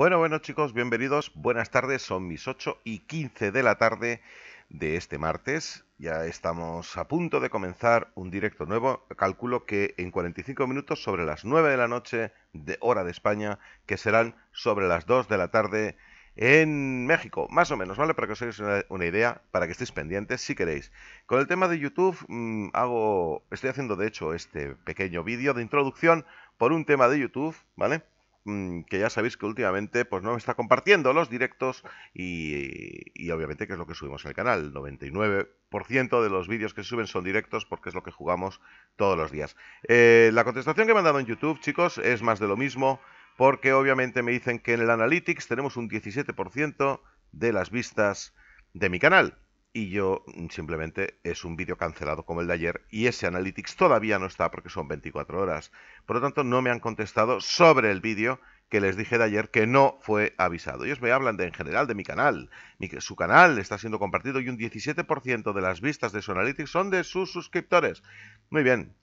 Bueno, bueno chicos, bienvenidos, buenas tardes, son mis 8 y 15 de la tarde de este martes. Ya estamos a punto de comenzar un directo nuevo, calculo que en 45 minutos sobre las 9 de la noche de hora de España, que serán sobre las 2 de la tarde en México, más o menos, ¿vale? Para que os hagáis una, idea, para que estéis pendientes si queréis. Con el tema de YouTube, mm, hago, estoy haciendo de hecho este pequeño vídeo de introducción por un tema de YouTube, ¿vale? Mm, que ya sabéis que últimamente pues no me está compartiendo los directos y, obviamente que es lo que subimos en el canal. 99% de los vídeos que suben son directos porque es lo que jugamos todos los días. Eh, la contestación que me han dado en YouTube, chicos, es más de lo mismo porque obviamente me dicen que en el Analytics tenemos un 17% de las vistas de mi canal y yo mm, simplemente es un vídeo cancelado como el de ayer y ese Analytics todavía no está porque son 24 horas. Por lo tanto, no me han contestado sobre el vídeo que les dije de ayer que no fue avisado. Ellos me hablan en general de mi canal. su canal está siendo compartido y un 17% de las vistas de su Analytics son de sus suscriptores. Muy bien.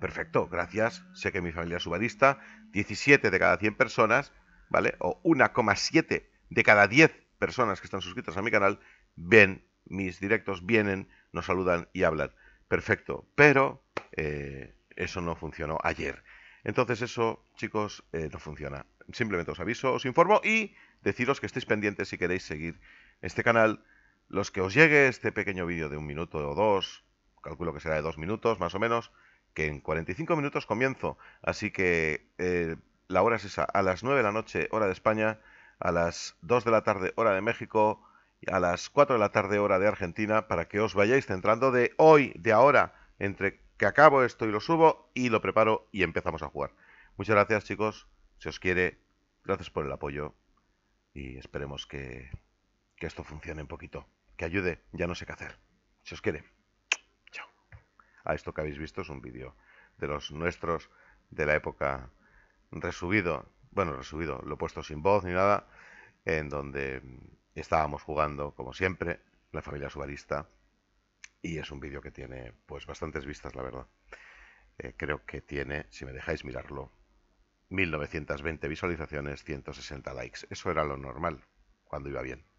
Perfecto, gracias. Sé que mi familia es subadista. 17 de cada 100 personas, ¿vale? O 1,7 de cada 10 personas que están suscritas a mi canal ven mis directos vienen, nos saludan y hablan. Perfecto, pero eh, eso no funcionó ayer. Entonces eso, chicos, eh, no funciona. Simplemente os aviso, os informo y deciros que estéis pendientes si queréis seguir este canal. Los que os llegue este pequeño vídeo de un minuto o dos, calculo que será de dos minutos más o menos, que en 45 minutos comienzo. Así que eh, la hora es esa, a las 9 de la noche, hora de España, a las 2 de la tarde, hora de México, a las 4 de la tarde hora de Argentina para que os vayáis centrando de hoy, de ahora, entre que acabo esto y lo subo y lo preparo y empezamos a jugar. Muchas gracias chicos, si os quiere, gracias por el apoyo y esperemos que, que esto funcione un poquito, que ayude, ya no sé qué hacer. Si os quiere, chao. A esto que habéis visto es un vídeo de los nuestros de la época resubido, bueno, resubido, lo he puesto sin voz ni nada, en donde Estábamos jugando, como siempre, la familia subarista. Y es un vídeo que tiene pues bastantes vistas, la verdad. Eh, creo que tiene, si me dejáis mirarlo, 1920 visualizaciones, 160 likes. Eso era lo normal, cuando iba bien.